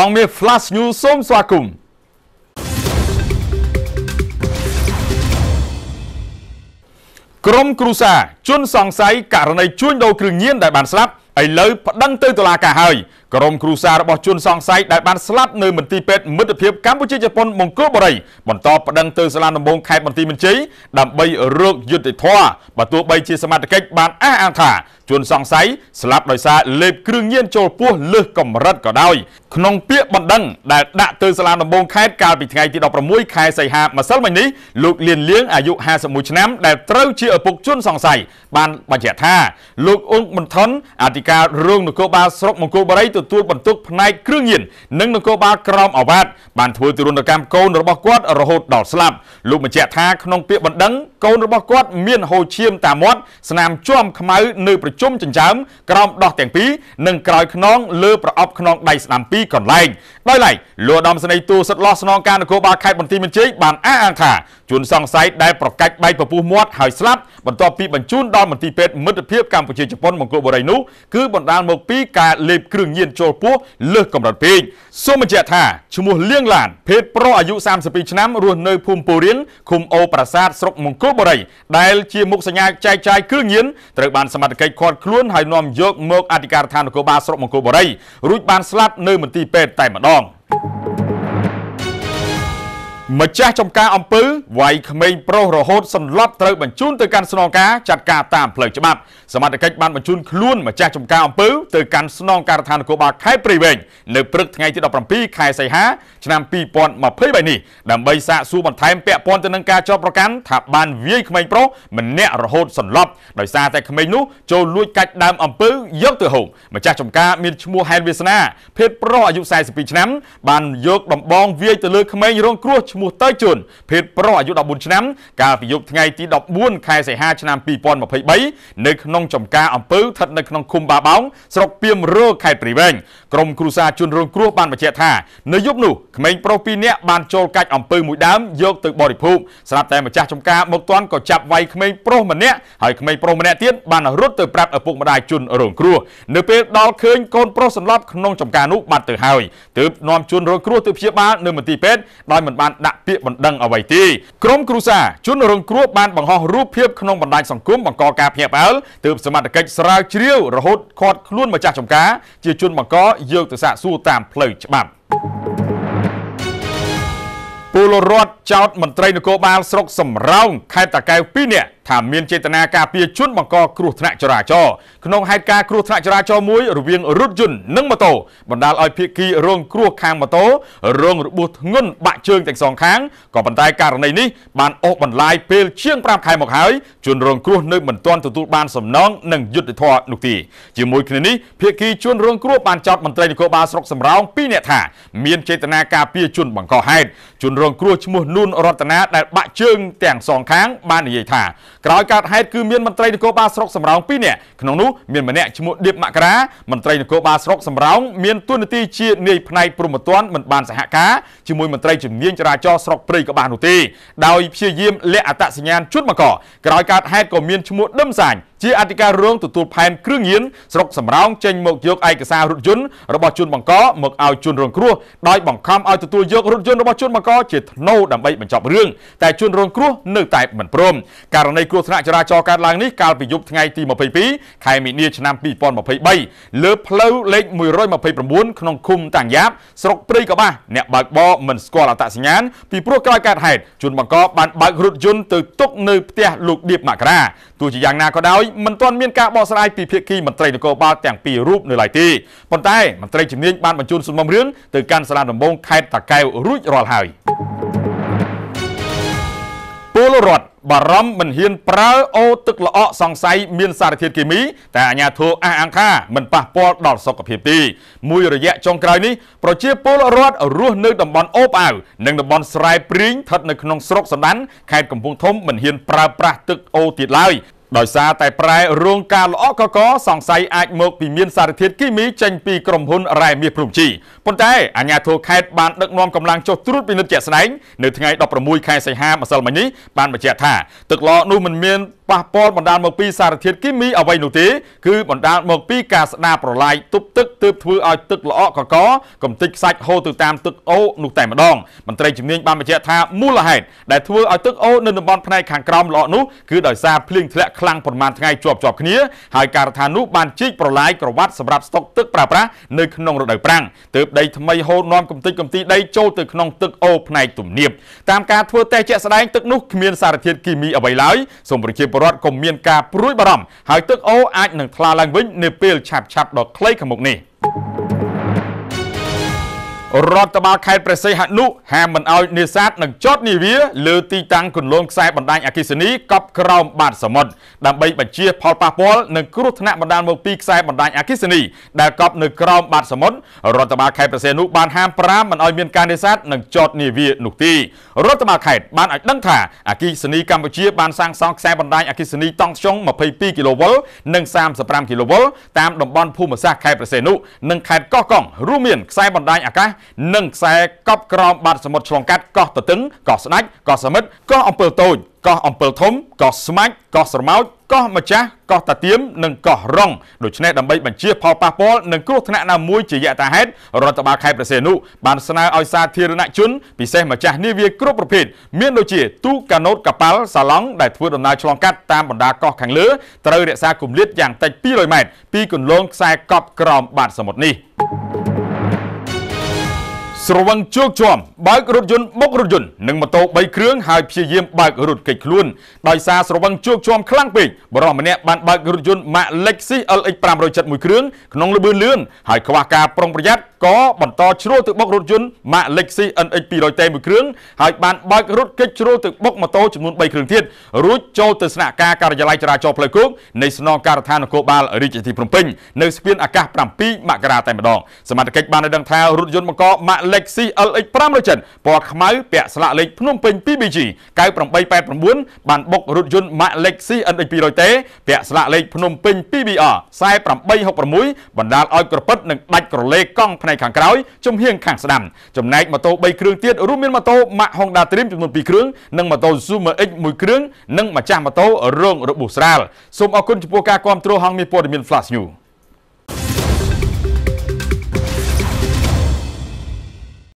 ហងមាស Flash News សូមស្វាគមន៍ក្រមគ្រូសា ជនសង្ស័យករណីជួញដូរគ្រឿងញៀនដែលបានស្លាប់ឥឡូវប្តឹងទៅតុលាការហើយក្រុមគ្រូសាររបស់ជនសង្ស័យដែលបានស្លាប់នៅមន្ទីរពេទ្យមិត្តភាពកម្ពុជាជប៉ុន មង្គលបុរីបន្តប្តឹងទៅសាលាដំបងខេត្តបន្ទាយមានជ័យដើម្បីរកយុត្តិធម៌បើទោះបីជាសមាជិកបានអះអាងថាជនសង្ស័យស្លាប់ដោយសារលេបគ្រឿងញៀនចូលពោះលើសកម្រិតក៏ដោយក្នុងពាក្យបណ្ដឹងដែលដាក់ទៅសាលាដំបងខេត្តកាលពីថ្ងៃទី16ខែសីហាម្សិលមិញនេះលោកលៀនលៀងអាយុ51ឆ្នាំ ដែលត្រូវជាឪពុកជនសង្ស័យបានបញ្ជាក់ថាលោកអង្គបន្ថនអធិការរងនគរបាលស្រុកមង្គលបុរីទទទួលបន្ទុកផ្នែកគ្រឿងញៀននិងនគរបាលក្រមអាវ៉ាតបានធ្វើទរណកម្មកូនរបស់គាត់រហូតដល់ស្លាប់លោកបញ្ជាក់ថាក្នុងពាក្យបណ្ដឹងកូនរបស់គាត់មានហូរឈាមតាមមាត់ស្នាមជួមខ្មៅនៅប្រជុំចិញ្ចើមក្រោមដោះទាំងពីរនិងក្រោយខ្នងលើប្រអប់ខ្នងដៃស្នាមពីរកន្លែងដោយឡែកលោកឧត្តមសេនីយ៍ទូសិតឡោះស្នងការនគរបាលខេត្តបន្ទាយមានជ័យបានអះអាងថាជនសង្ស័យដែលប្រកាច់បែកពពុះមាត់ហើយស្លាប់បន្ទាប់ពីបញ្ជូនដល់មន្ទីរពេទ្យមិត្តភាពកម្ពុជាជប៉ុនមង្គលបុរីនោះគឺបណ្ដាលមកពីការលេបគ្រឿងញៀនចូលពោះលើសកម្រិតពេកសូមបញ្ជាក់ថាឈ្មោះលៀងឡានភេទប្រុសអាយុ32ឆ្នាំរស់នៅភូមិពូរៀនឃុំអូប្រាសាទស្រុកមង្គលបុរីដែលជាមុខសញ្ញាចែកចាយគ្រឿងញៀនត្រូវបានសមត្ថកិច្ចឃាត់ខ្លួនហើយនាំយក មកអធិការដ្ឋាននគរបាលស្រុកមង្គលបុរីរួចបានស្លាប់នៅមន្ទីរពេទ្យតែម្ដង thank you ម្ចាស់ចំការអំពើវាយក្មេងប្រុសរហូតសន្លប់ត្រូវបញ្ជូនទៅកាន់ស្នងការចាត់ការតាមផ្លូវច្បាប់សមត្ថកិច្ចបានបញ្ជូនខ្លួនម្ចាស់ចំការអំពើទៅកាន់ស្នងការដ្ឋាននគរបាលខេត្តព្រៃវែងនៅព្រឹកថ្ងៃទី17ខែសីហាឆ្នាំ2023នេះដើម្បីសាកសួរបន្ថែមពាក់ព័ន្ធទៅនឹងការចោទប្រកាន់ថាបានវាយក្មេងប្រុសម្នាក់រហូតសន្លប់ដោយសារតែក្មេងនោះចូលលួចកាច់ដើមអំពើយកទៅហូបម្ចាស់ចំការមានឈ្មោះហែនវាសនាភេទប្រុសអាយុ42ឆ្នាំបានយកដំបងវាយទៅលើក្មេងរងគ្រោះឈ្មោះមោះទៅជនភេទប្រុសអាយុ14ឆ្នាំកាលពីយប់ថ្ងៃទី14ខែសីហាឆ្នាំ2023នៅក្នុងចំការអំពើស្ថិតនៅក្នុងឃុំបាបោងស្រុកពីមរោខេត្តព្រៃវែងក្រមគ្រូសាជនរងគ្រោះបានបញ្ជាក់ថានៅយប់នោះក្មេងប្រុស2នាក់បានចូលកាច់អំពើមួយដើមយកទៅបរិភោគស្រាប់តែម្ចាស់ចំការមកទាន់ក៏ចាប់វាយក្មេងប្រុសម្នាក់ហើយក្មេងប្រុសម្នាក់ទៀតបានរត់ទៅប្រាប់ឪពុកម្ដាយជនរងគ្រោះនៅពេលដល់ឃើញកូនប្រុសសន្លប់ក្នុងចំការនោះបាត់ទៅហើយទើបនាំជនរងគ្រោះទៅព្យាបាលនៅមន្ទីរពេទ្យដោយមិនបានដាក់ពាក្យបណ្ដឹងអ្វីទេក្រុម គ្រូសាជនរងគ្រោះបានបង្ហោះរូបភាពក្នុងបណ្ដាញសង្គមបង្កការភ្ញាក់ផ្អើលទើបសមត្ថកិច្ចស្រាវជ្រាវរហូតឃាត់ខ្លួនម្ចាស់ចំការ ជាជនបង្កយកទៅសាកសួរតាមផ្លូវច្បាប់ពលរដ្ឋចោតមន្ត្រីនគរបាលស្រុកសំរោងខេត្តតាកែវ2នាក់ថាមានចេតនាការពារជនបង្កគ្រោះថ្នាក់ចរាចរណ៍ក្នុងហេតុការណ៍គ្រោះថ្នាក់ចរាចរណ៍មួយរវាងរថយន្តនិងម៉ូតូ បណ្ដាលឲ្យភាគីរងគ្រោះខាងម៉ូតូ រងរបួសធ្ងន់បាក់ជើងទាំងសងខាងក៏ប៉ុន្តែករណីនេះបានអូសបន្លាយពេលជាង5ខែមកហើយ ជនរងគ្រោះនៅមិនទាន់ទទួលបានសំណងនិងយុត្តិធម៌នោះទេជាមួយគ្នានេះភាគីជនរងគ្រោះបានចោទមន្ត្រីនគរបាលស្រុកសំរោង2នាក់ថាមានចេតនាការពារជនបង្កហេតុជនរងគ្រោះឈ្មោះនួនរតនាដែលបាក់ជើងទាំងសងខាងបាននិយាយថាក្រោយកើតហេតុគឺមានមន្ត្រីនគរបាលស្រុកសំរោង2នាក់ក្នុងនោះមានម្នាក់ឈ្មោះឌៀបមករាមន្ត្រីនគរបាលស្រុកសំរោងមានទួនាទីជានាយផ្នែកព្រំប្រទានមិនបានសហការជាមួយមន្ត្រីជំនាញចរាចរណ៍ស្រុកព្រៃកបាសនោះទេដោយព្យាយាមលាក់អត្តសញ្ញាណជួនមកក្រោយកើតហេតុក៏មានឈ្មោះដឹមសាញ់ជាអធិការរងទទួលផែនគ្រឿងញៀនស្រុកសំរោងចេញមកយកឯកសាររថយន្តរបស់ជនបង្កមកឲ្យជនរងគ្រោះដោយបង្ខំឲ្យទទួលយករថយន្តរបស់ជនបង្កជាថ្នូរដើម្បីបញ្ចប់រឿងតែជនរងគ្រោះនៅតែមិនព្រមករណីគ្រោះថ្នាក់ចរាចរណ៍កើតឡើងនេះកាលពីយប់ថ្ងៃទី22ខែមីនាឆ្នាំ2023លើផ្លូវលេខ129ក្នុងឃុំតាំងយ៉ាបស្រុកព្រៃកបាសអ្នកបើកបរមិនស្គាល់អត្តសញ្ញាណពីព្រោះក្រោយកើតហេតុជនបង្កបានបើករថយន្តទៅទុកនៅផ្ទះលោកដៀបមករាទោះជាយ៉ាងណាក៏ដោយមិនទាន់មានការបកស្រាយពីភាគីមន្ត្រីនគរបាលទាំងពីររូបនៅឡើយទេប៉ុន្តែមន្ត្រីជំនាញបានបញ្ជូនសំណុំរឿងទៅកាន់សាលាដំបងខេត្តតាកែវរួចរាល់ហើយពលរដ្ឋបារម្ភមិនហ៊ានប្រើអូទឹកល្អក់សង្ស័យមានសារធាតុគីមីតែអាជ្ញាធរអះអាងថាមិនប៉ះពាល់ដល់សុខភាពទេមួយរយៈចុងក្រោយនេះប្រជាពលរដ្ឋរស់នៅតំបន់អូបអាវនិងតំបន់ស្រែព្រីងស្ថិតនៅក្នុងស្រុកសណ្ដានខេត្តកំពង់ធំមិនហ៊ានប្រើប្រាស់ទឹកអូទៀតឡើយដោយសារតែប្រែរោងការល្អកកសង្ស័យអាចមកពីមានសារធាតុគីមីចេញពីក្រុមហ៊ុនរ៉ែមាសព្រំជីប៉ុន្តែអាជ្ញាធរខេត្តបានដឹកនាំកម្លាំងចុះត្រួតពិនិត្យជាក់ស្ដែងនៅថ្ងៃ16ខែសីហាម្សិលមិញនេះបានបញ្ជាក់ថាទឹកឡនោះមិនមានប៉ះពាល់បណ្ដាលមកពីសារធាតុគីមីអ្វីនោះទេគឺបណ្ដាលមកពីការស្ដារប្រឡាយទប់ទឹកទើបធ្វើឲ្យទឹកល្អកកកំទេចខ្សាច់ហូរទៅតាមទឹកអូនោះតែម្ដងមន្ត្រីជំនាញបានបញ្ជាក់ថាមូលហេតុដែលធ្វើឲ្យទឹកអូនៅតំបន់ផ្នែកខាងក្រោមល្អនោះគឺដោយសារភ្លៀងធ្លាក់ខ្ខ្លាំងប្រមាណថ្ងៃជាប់ជាប់គ្នាហើយការដ្ឋាននោះបានជីកប្រឡាយក្រវ៉ាត់សម្រាប់ស្តុកទឹកប្រើប្រាស់នៅក្នុងរដូវប្រាំងទើបដីថ្មីហូរនាំកំទេចកំទីដីចូលទៅក្នុងទឹកអូផ្នែកទំនាបតាមការធ្វើតេស្តជាក់ស្ដែងទឹកនោះគ្មាន សារធាតុគីមីអ្វីឡើយសូមប្រជាពលរដ្ឋកុំមានការព្រួយ បារម្ភហើយទឹកអូអាចនឹងថ្លាឡើងវិញនៅពេលឆាប់ៗដល់ខ្លីខាងមុខនេះ។រដ្ឋបាលខេត្តព្រះសីហនុហាមមិនឲ្យនេសាទនិងចតនាវាលើទីតាំងគន្លងខ្សែបណ្ដាញអគិសនីកប់ក្រោមបាតសមុទ្រដើម្បីបញ្ជាផលប៉ះពាល់និងគ្រោះថ្នាក់បណ្ដាលមកពីខ្សែបណ្ដាញអគិសនីដែលកប់នៅក្រោមបាតសមុទ្ររដ្ឋបាលខេត្តព្រះសីហនុបានហាមប្រាមមិនឲ្យមានការនេសាទនិងចតនាវានោះទេរដ្ឋបាលខេត្តបានឲ្យដឹងថាអគិសនីកម្ពុជាបានសាងសង់ខ្សែបណ្ដាញអគិសនីតង់ខ្យង22គីឡូវ៉ុលនិង35គីឡូវ៉ុលតាមតំបន់ភូមិសាស្ត្រខេត្តព្រះសីហនុនិងខេត្តកោះកុងរួមមានខ្សែបណ្ដាញអាកាសនិងខ្សែកប់ក្រមបាតសមុទ្រឆ្លងកាត់កោះទទឹងកោះស្ដាច់កោះសមិទ្ធកោះអំពិលតូចកោះអំពិលធំកោះស្មាច់កោះស្រមោចកោះម្ចាស់កោះតាទៀមនិងកោះរងដូច្នេះដើម្បីបញ្ជាផលប៉ះពាល់និងគ្រោះថ្នាក់ណាមួយជាយថាហេតុរដ្ឋបាលខេត្តព្រះសីហនុបានស្នើឲ្យសាធារណជនពិសេសម្ចាស់នាវាគ្រប់ប្រភេទមានដូចជាទូកកាណូតកប៉ាល់សាឡង់ដែលធ្វើដំណើរឆ្លងកាត់តាមបណ្ដាកោះខាងលើត្រូវរក្សាគម្លាតយ៉ាងតិច200ម៉ែត្រពីគន្លងខ្សែកប់ក្រោមបាតសមុទ្រនេះ។ស្រវឹងជោគជាំបើករថយន្តបុករថយន្តនិងម៉ូតូ3គ្រឿងហើយព្យាយាមបើករថកិច្ចខ្លួនដោយសារស្រវឹងជោគជាំខ្លាំងពេកបរិសម្នាក់បានបើករថយន្ត Mack Lexus LX 571គ្រឿងក្នុងល្បឿនលឿនហើយខ្វះការប្រុងប្រយ័ត្នក៏បន្តជ្រុលទៅបុករថយន្ត Mack Lexus NX 200T មួយគ្រឿងហើយបានបើករថកិច្ចជ្រុលទៅបុកម៉ូតូចំនួន3គ្រឿងទៀតរួចចូលទៅស្នាក់ការការិយាល័យចរាចរណ៍ផ្លូវគោកនៃស្នងការដ្ឋាននគរបាលរាជធានីភ្នំពេញនៅស្ពានអាកាស7មករាតែម្ដងសមត្ថកិច្ចបានដឹងថារថយន្តបង្ក Mack Lexi LX 500ពណ៌ខ្មៅពាក់ស្លាកលេខភ្នំពេញ PBG 9889បានបុករថយន្ត Max Lexi NX 200T ពាក់ស្លាកលេខភ្នំពេញ PBR 4866បណ្ដាលឲ្យក្រពិតនិងដាច់ក្រឡេកង់ផ្នែកខាងក្រោយជំហៀងខាងស្ដាំចំណែកម៉ូតូ3គ្រឿងទៀតរួមមានម៉ូតូ Max Honda Dream ចំនួន2គ្រឿងនិងម៉ូតូ Zoomer X 1គ្រឿងនិងម្ចាស់ម៉ូតូរងរបួសស្រាលសូមអរគុណចំពោះការគាំទ្រហងមានព័ត៌មាន Flash News